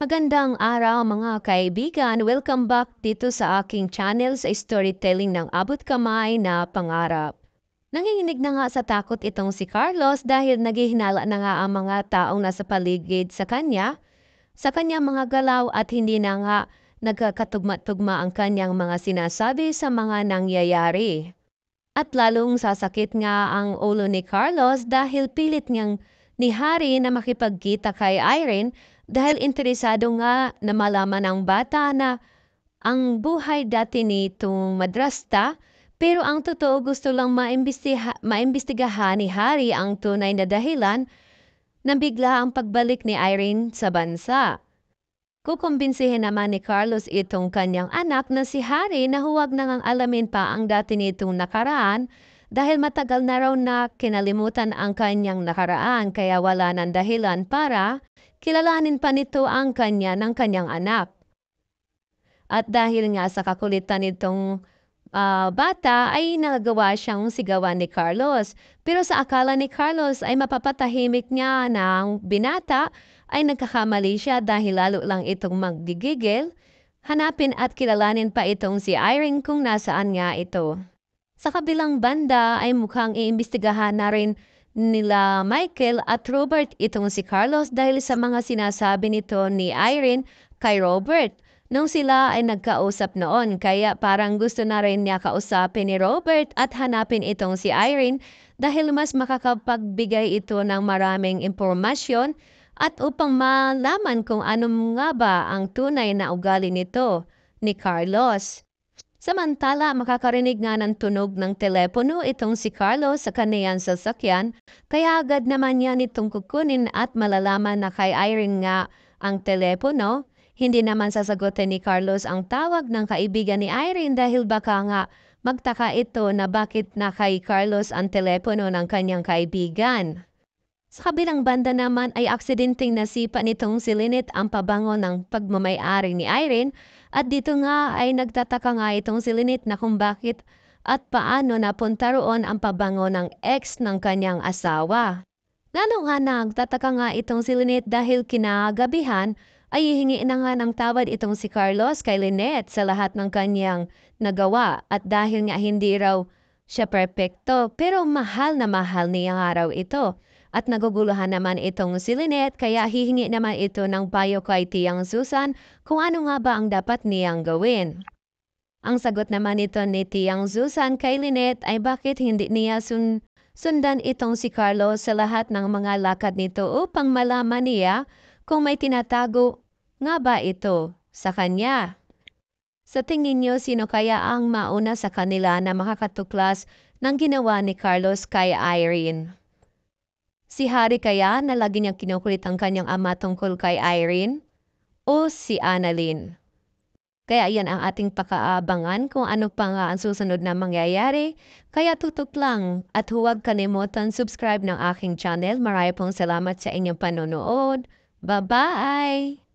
Magandang araw mga kaibigan. Welcome back dito sa aking channel sa storytelling ng abot kamay na pangarap. Nanginginig na nga sa takot itong si Carlos dahil naghihinala na nga ang mga taong nasa paligid sa kanya, sa kanya mga galaw at hindi na nga nagkakatugma-tugma ang kanyang mga sinasabi sa mga nangyayari. At lalong sasakit nga ang ulo ni Carlos dahil pilit niyang ni Harry na makipagkita kay Irene dahil interesado nga na malaman ng bata na ang buhay dati nitong madrasta pero ang totoo gusto lang maimbestiga, maimbestigahan ni Harry ang tunay na dahilan na bigla ang pagbalik ni Irene sa bansa. Kukumbinsihin naman ni Carlos itong kanyang anak na si Harry na huwag nang alamin pa ang dati nitong nakaraan dahil matagal na raw na kinalimutan ang kanyang nakaraan kaya wala ng dahilan para kilalanin pa nito ang kanya ng kanyang anak. At dahil nga sa kakulitan nitong uh, bata ay nagagawa siyang sigawan ni Carlos. Pero sa akala ni Carlos ay mapapatahimik niya ng binata ay nagkakamali siya dahil lalo lang itong magdigigil. Hanapin at kilalanin pa itong si Irene kung nasaan nga ito. Sa kabilang banda ay mukhang iimbestigahan na rin nila Michael at Robert itong si Carlos dahil sa mga sinasabi nito ni Irene kay Robert. Nung sila ay nagkausap noon, kaya parang gusto na rin niya kausapin ni Robert at hanapin itong si Irene dahil mas makakapagbigay ito ng maraming impormasyon at upang malaman kung ano nga ba ang tunay na ugali nito ni Carlos. Samantala, makakarinig nga ng tunog ng telepono itong si Carlo sa kaniyang sasakyan, kaya agad naman niya itong kukunin at malalaman na kay Irene nga ang telepono. Hindi naman sasagutin ni Carlos ang tawag ng kaibigan ni Irene dahil baka nga magtaka ito na bakit na kay Carlos ang telepono ng kanyang kaibigan. Sa kabilang banda naman ay aksidenteng nasipa nitong si Lynette ang pabango ng pagmamayari ni Irene at dito nga ay nagtataka nga itong si Lynette na kung bakit at paano napunta roon ang pabango ng ex ng kanyang asawa. Lalo nga nagtataka nga itong si Lynette dahil kinagabihan ay hihingi na nga ng tawad itong si Carlos kay Lynette sa lahat ng kanyang nagawa at dahil nga hindi raw siya perpekto pero mahal na mahal niya nga raw ito at naguguluhan naman itong si Lynette kaya hihingi naman ito ng payo kay Tiyang Susan kung ano nga ba ang dapat niyang gawin. Ang sagot naman nito ni Tiyang Susan kay Lynette ay bakit hindi niya sun sundan itong si Carlo sa lahat ng mga lakad nito upang malaman niya kung may tinatago nga ba ito sa kanya. Sa tingin niyo sino kaya ang mauna sa kanila na makakatuklas ng ginawa ni Carlos kay Irene? Si Harry kaya na lagi niyang kinukulit ang kanyang ama tungkol kay Irene? O si Annalyn? Kaya iyan ang ating pakaabangan kung ano pa nga ang susunod na mangyayari. Kaya tutok lang at huwag kalimutan subscribe ng aking channel. Maraya pong salamat sa inyong panonood. Bye-bye!